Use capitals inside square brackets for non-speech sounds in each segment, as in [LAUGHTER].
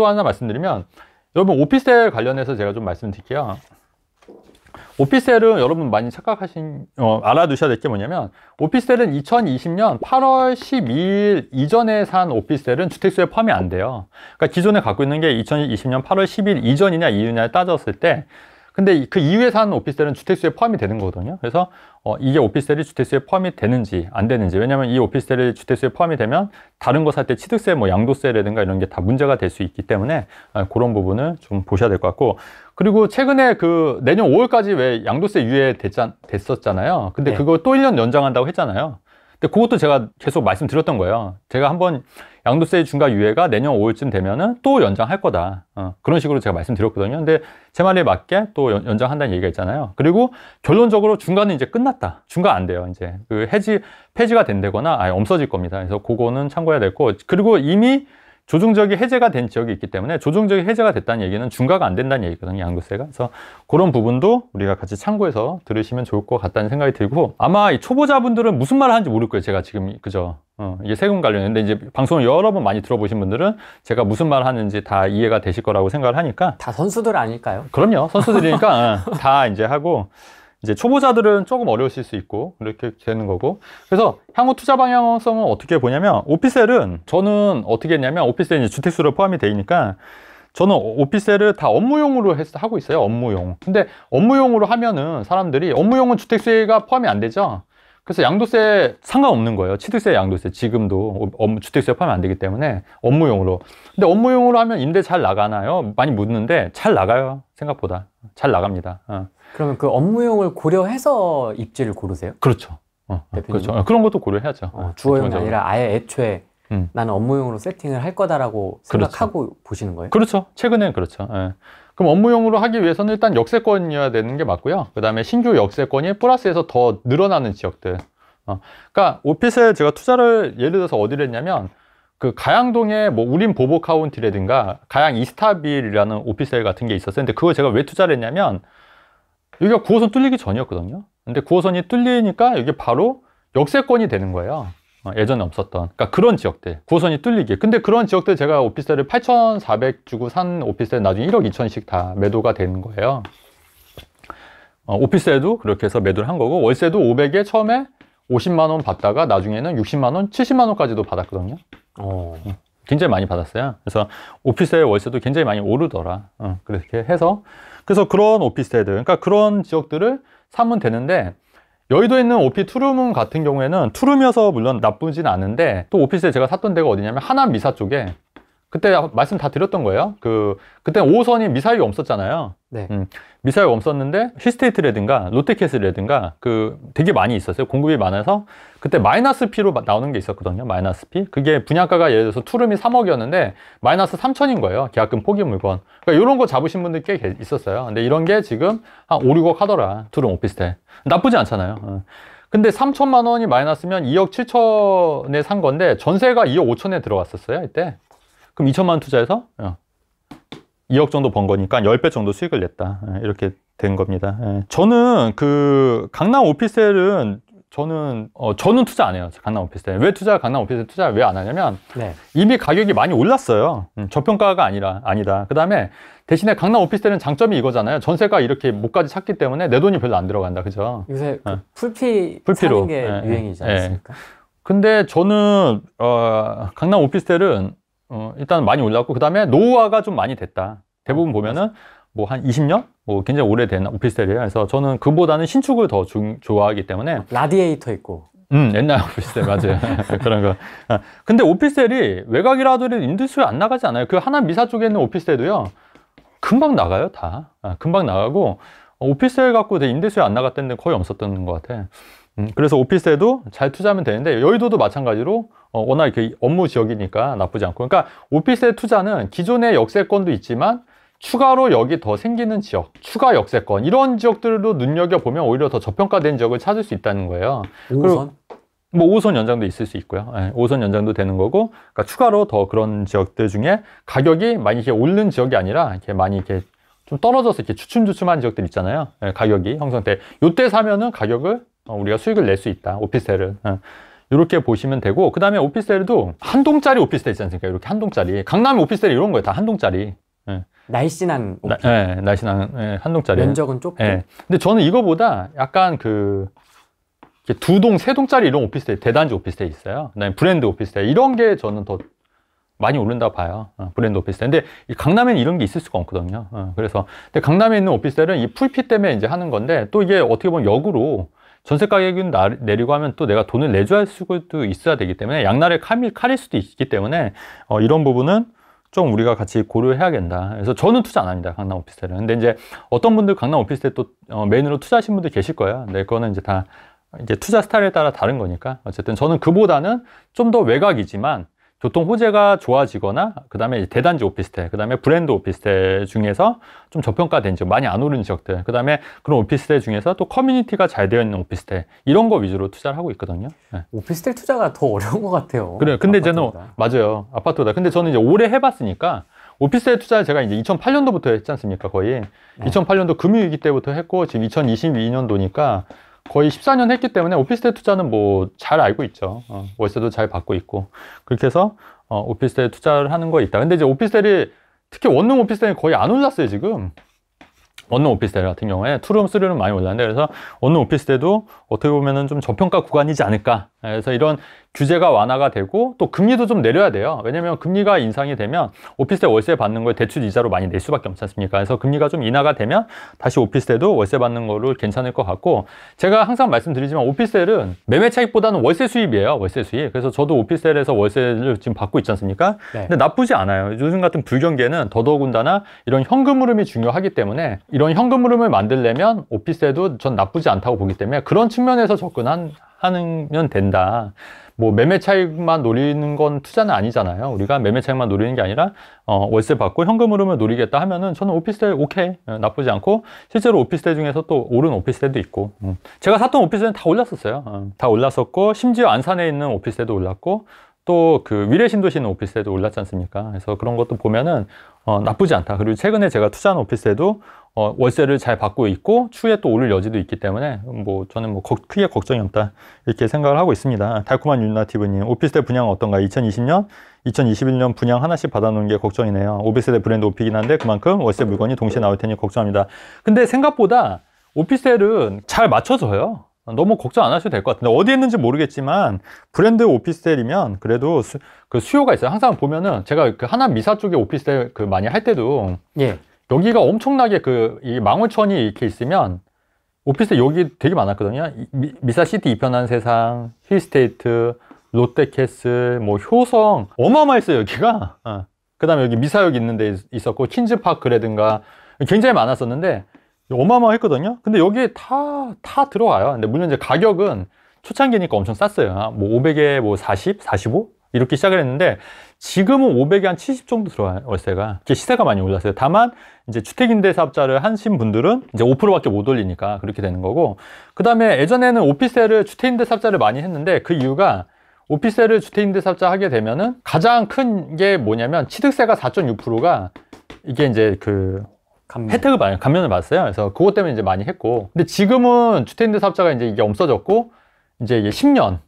또 하나 말씀드리면 여러분 오피셀 관련해서 제가 좀 말씀드릴게요. 오피셀은 여러분 많이 착각하신 어, 알아두셔야 될 게 뭐냐면 오피셀은 2020년 8월 12일 이전에 산 오피셀은 주택수에 포함이 안 돼요. 그러니까 기존에 갖고 있는 게 2020년 8월 10일 이전이냐 이후냐에 따졌을 때 근데 그 이후에 산 오피스텔은 주택수에 포함이 되는 거거든요. 그래서 어, 이게 오피스텔이 주택수에 포함이 되는지 안 되는지 왜냐면이 오피스텔이 주택수에 포함이 되면 다른 거 살 때 취득세, 뭐 양도세라든가 이런 게 다 문제가 될 수 있기 때문에 어, 그런 부분을 좀 보셔야 될 것 같고 그리고 최근에 그 내년 5월까지 왜 양도세 유예 됐었잖아요. 근데 네. 그거 또 1년 연장한다고 했잖아요. 근데 그것도 제가 계속 말씀드렸던 거예요. 제가 한번 양도세 중과 유예가 내년 5월쯤 되면은 또 연장할 거다. 어, 그런 식으로 제가 말씀드렸거든요. 근데 제 말에 맞게 또 연, 장한다는 얘기가 있잖아요. 그리고 결론적으로 중간은 이제 끝났다. 중간 안 돼요. 이제 그 해지 폐지가 된다거나 아예 없어질 겁니다. 그래서 그거는 참고해야 되고 그리고 이미 조정적이 해제가 된 지역이 있기 때문에 조정적이 해제가 됐다는 얘기는 중과가 안 된다는 얘기거든요 양도세가 그래서 그런 부분도 우리가 같이 참고해서 들으시면 좋을 것 같다는 생각이 들고 아마 이 초보자분들은 무슨 말을 하는지 모를 거예요 제가 지금 그죠 어, 이게 세금 관련인데 이제 방송을 여러 번 많이 들어보신 분들은 제가 무슨 말을 하는지 다 이해가 되실 거라고 생각을 하니까 다 선수들 아닐까요? 그럼요 선수들이니까 어, 다 이제 하고 이제 초보자들은 조금 어려우실 수 있고 이렇게 되는 거고 그래서 향후 투자 방향성은 어떻게 보냐면 오피셀은 저는 어떻게 했냐면 오피셀이 주택수로 포함이 되니까 저는 오피셀을 다 업무용으로 해 하고 있어요 업무용 근데 업무용으로 하면은 사람들이 업무용은 주택수혜가 포함이 안 되죠 그래서 양도세 상관없는 거예요. 취득세, 양도세. 지금도 주택수에 포함안 되기 때문에 업무용으로. 근데 업무용으로 하면 임대 잘 나가나요? 많이 묻는데 잘 나가요. 생각보다. 잘 나갑니다. 어. 그러면 그 업무용을 고려해서 입지를 고르세요? 그렇죠. 어, 어 그렇죠. 어, 그런 것도 고려해야죠. 어, 주어용이 아니라 아예 애초에 음. 나는 업무용으로 세팅을 할 거다라고 그렇죠. 생각하고 그렇죠. 보시는 거예요? 그렇죠. 최근엔 그렇죠. 예. 그럼 업무용으로 하기 위해서는 일단 역세권이어야 되는 게 맞고요. 그 다음에 신규 역세권이 플러스에서 더 늘어나는 지역들. 어. 그러니까 오피스에 제가 투자를 예를 들어서 어디를 했냐면 그 가양동에 뭐 우린 보보 카운티라든가 가양 이스타빌이라는 오피스텔 같은 게 있었어요. 근데 그걸 제가 왜 투자를 했냐면 여기가 9호선 뚫리기 전이었거든요. 근데 9호선이 뚫리니까 여기 바로 역세권이 되는 거예요. 어, 예전에 없었던 그러니까 그런 지역들 구호선이 뚫리기 근데 그런 지역들 제가 오피스텔을 8,400 주고 산 오피스텔 나중에 1억 2천씩 다 매도가 되는 거예요 어, 오피스텔도 그렇게 해서 매도를 한 거고 월세도 500에 처음에 50만 원 받다가 나중에는 60만 원, 70만 원까지도 받았거든요 어. 굉장히 많이 받았어요 그래서 오피스텔 월세도 굉장히 많이 오르더라 어, 그렇게 해서 그래서 그런 오피스텔들 그러니까 그런 지역들을 사면 되는데 여의도에 있는 오피 투룸 은 같은 경우에는 투룸이어서 물론 나쁘진 않은데 또 오피스에 제가 샀던 데가 어디냐면 하남 미사 쪽에 그때 말씀 다 드렸던 거예요. 그 그때 5호선이 미사일이 없었잖아요. 네. 음, 미사일 없었는데 히스테이트라든가 롯데캐슬이라든가 그 되게 많이 있었어요. 공급이 많아서 그때 마이너스 P로 나오는 게 있었거든요. 마이너스 P. 그게 분양가가 예를 들어서 투룸이 3억이었는데 마이너스 3천인 거예요. 계약금 포기 물건. 그러니까 이런 거 잡으신 분들 꽤 있었어요. 근데 이런 게 지금 한 5, 6억 하더라. 투룸 오피스텔. 나쁘지 않잖아요. 어. 근데 3천만 원이 마이너스면 2억 7천에 산 건데 전세가 2억 5천에 들어갔었어요. 이때. 그럼 2천만 원 투자해서 2억 어, 정도 번 거니까 10배 정도 수익을 냈다. 예, 이렇게 된 겁니다. 예, 저는 그 강남 오피스텔은 저는 어, 저는 투자 안 해요. 강남 오피스텔. 왜 투자 강남 오피스텔 투자 왜 안 하냐면 네. 이미 가격이 많이 올랐어요. 음, 저평가가 아니라 아니다. 그다음에 대신에 강남 오피스텔은 장점이 이거잖아요. 전세가 이렇게 못까지 찾기 때문에 내 돈이 별로 안 들어간다. 그죠? 요새 어. 그 풀피 풀피로 게 예, 예. 유행이지 않습니까? 예. 근데 저는 어, 강남 오피스텔은 어, 일단 많이 올랐고 그 다음에 노후화가 좀 많이 됐다. 대부분 아, 보면은 뭐 한 20년? 뭐 굉장히 오래된 오피스텔이에요. 그래서 저는 그보다는 신축을 더 중, 좋아하기 때문에 라디에이터 있고 음, 옛날 오피스텔 맞아요. [LAUGHS] 그런 거. 아, 근데 오피스텔이 외곽이라도 인도수에 안 나가지 않아요. 그 하나 미사 쪽에 있는 오피스텔도요. 금방 나가요, 다. 아, 금방 나가고 어, 오피스텔 갖고 인도수에 안 나갔던 데 거의 없었던 것 같아. 음, 그래서 오피스에도 잘 투자하면 되는데 여의도도 마찬가지로 어, 워낙 업무 지역이니까 나쁘지 않고 그러니까 오피스의 투자는 기존의 역세권도 있지만 추가로 여기 더 생기는 지역, 추가 역세권 이런 지역들도 눈여겨보면 오히려 더 저평가된 지역을 찾을 수 있다는 거예요. 5호선? 뭐 5호선 연장도 있을 수 있고요. 예, 5호선 연장도 되는 거고 그러니까 추가로 더 그런 지역들 중에 가격이 많이 이렇게 오른 지역이 아니라 이렇게 많이 이렇게 좀 떨어져서 이렇게 주춤추춤한 지역들 있잖아요. 예, 가격이 형성돼. 요때 사면은 가격을 어, 우리가 수익을 낼 수 있다. 오피스텔은. 이렇게 어. 보시면 되고 그 다음에 오피스텔도 한 동짜리 오피스텔 있지 않습니까? 이렇게 한 동짜리. 강남의 오피스텔 이런 거예요. 다 한 동짜리. 예. 날씬한 나, 오피스텔. 예, 날씬한 예, 한 동짜리. 면적은 좁고. 예. 근데 저는 이거보다 약간 그 두 동, 세 동짜리 이런 오피스텔, 대단지 오피스텔 있어요. 그다음에 브랜드 오피스텔 이런 게 저는 더 많이 오른다 봐요. 어, 브랜드 오피스텔. 근데 강남에는 이런 게 있을 수가 없거든요. 어, 그래서 근데 강남에 있는 오피스텔은 이 풀피 때문에 이제 하는 건데 또 이게 어떻게 보면 역으로 전세 가격이 내리고 하면 또 내가 돈을 내줘야 할 수도 있어야 되기 때문에 양날의 칼일, 칼일 수도 있기 때문에 어, 이런 부분은 좀 우리가 같이 고려해야 된다. 그래서 저는 투자 안 합니다. 강남 오피스텔은. 근데 이제 어떤 분들 강남 오피스텔 또 어, 메인으로 투자하신 분들 계실 거예요. 내거는 이제 다 이제 투자 스타일에 따라 다른 거니까 어쨌든 저는 그보다는 좀 더 외곽이지만 교통 호재가 좋아지거나 그다음에 대단지 오피스텔, 그다음에 브랜드 오피스텔 중에서 좀 저평가된 지역, 많이 안 오른 지역들, 그다음에 그런 오피스텔 중에서 또 커뮤니티가 잘 되어 있는 오피스텔 이런 거 위주로 투자를 하고 있거든요. 네. 오피스텔 투자가 더 어려운 것 같아요. 그래, 요 근데 아파트보다. 저는 맞아요, 아파트보다. 근데 저는 이제 오래 해봤으니까 오피스텔 투자 제가 이제 2008년도부터 했지 않습니까, 거의 네. 2008년도 금융위기 때부터 했고 지금 2022년도니까 거의 14년 했기 때문에 오피스텔 투자는 뭐 잘 알고 있죠. 어, 월세도 잘 받고 있고. 그렇게 해서 어, 오피스텔 투자를 하는 거 있다. 근데 이제 오피스텔이 특히 원룸 오피스텔이 거의 안 올랐어요, 지금. 원룸 오피스텔 같은 경우에 투룸, 쓰리룸 많이 올랐는데 그래서 원룸 오피스텔도 어떻게 보면은 좀 저평가 구간이지 않을까. 그래서 이런 규제가 완화가 되고 또 금리도 좀 내려야 돼요. 왜냐면 금리가 인상이 되면 오피스텔 월세 받는 걸 대출 이자로 많이 낼 수밖에 없지 않습니까? 그래서 금리가 좀 인하가 되면 다시 오피스텔도 월세 받는 거를 괜찮을 것 같고 제가 항상 말씀드리지만 오피스텔은 매매 차익보다는 월세 수입이에요. 월세 수입. 그래서 저도 오피스텔에서 월세를 지금 받고 있지 않습니까? 네. 근데 나쁘지 않아요. 요즘 같은 불경기에는 더더군다나 이런 현금 흐름이 중요하기 때문에 이런 현금 흐름을 만들려면 오피스텔도 전 나쁘지 않다고 보기 때문에 그런 측면에서 접근한 하면 된다. 뭐 매매 차익만 노리는 건 투자는 아니잖아요. 우리가 매매 차익만 노리는 게 아니라 어, 월세 받고 현금 흐름을 노리겠다 하면은 저는 오피스텔 오케이 어, 나쁘지 않고 실제로 오피스텔 중에서 또 오른 오피스텔도 있고 음. 제가 샀던 오피스텔은 다 올랐었어요. 음. 다 올랐었고 심지어 안산에 있는 오피스텔도 올랐고 또 그 위례 신도시는 오피스텔도 올랐지 않습니까? 그래서 그런 것도 보면은 어, 나쁘지 않다. 그리고 최근에 제가 투자한 오피스텔도 어, 월세를 잘 받고 있고 추후에 또 오를 여지도 있기 때문에 뭐 저는 뭐 거, 크게 걱정이 없다 이렇게 생각을 하고 있습니다. 달콤한 윤나티브님 오피스텔 분양 어떤가? 2020년, 2021년 분양 하나씩 받아놓은 게 걱정이네요. 오피스텔 브랜드 오피긴 한데 그만큼 월세 물건이 동시에 나올 테니 걱정합니다. 근데 생각보다 오피스텔은 잘맞춰서요 너무 걱정 안 하셔도 될 것 같은데 어디에 있는지 모르겠지만 브랜드 오피스텔이면 그래도 수, 그 수요가 있어요. 항상 보면은 제가 그하나 미사 쪽에 오피스텔 그 많이 할 때도 예. 여기가 엄청나게 그 이 망원천이 이렇게 있으면 오피스 여기 되게 많았거든요. 미, 사시티 이편한 세상, 힐스테이트, 롯데캐슬, 뭐 효성 어마어마했어요 여기가. 어. 그다음에 여기 미사역 있는데 있었고 킨즈파크라든가 굉장히 많았었는데 어마어마했거든요. 근데 여기에 다 다 들어와요. 근데 물론 이제 가격은 초창기니까 엄청 쌌어요. 뭐 500에 뭐 40, 45 이렇게 시작을 했는데 지금은 500이 한70 정도 들어와요 월세가 이게 시세가 많이 올랐어요 다만 이제 주택임대 사업자를 하신 분들은 이제 5%밖에 못 올리니까 그렇게 되는 거고 그 다음에 예전에는 오피스텔을 주택임대 사업자를 많이 했는데 그 이유가 오피스텔을 주택임대 사업자 하게 되면은 가장 큰 게 뭐냐면 취득세가 4.6%가 이게 이제 그 감면. 혜택을 많이 감면을 받았어요 그래서 그것 때문에 이제 많이 했고 근데 지금은 주택임대 사업자가 이제 이게 없어졌고 이제 이게 10년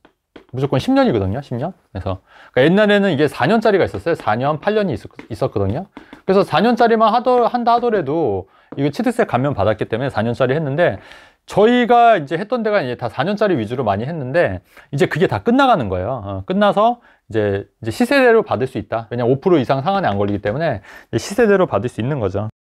무조건 10년이거든요. 10년. 그래서 그러니까 옛날에는 이게 4년짜리가 있었어요. 4년, 8년이 있었, 거든요 그래서 4년짜리만 하더, 한다 하더라도 이거 취득세 감면 받았기 때문에 4년짜리 했는데 저희가 이제 했던 데가 이제 다 4년짜리 위주로 많이 했는데 이제 그게 다 끝나가는 거예요. 어, 끝나서 이제, 이제 시세대로 받을 수 있다. 왜냐 하면5% 이상 상한에 안 걸리기 때문에 시세대로 받을 수 있는 거죠.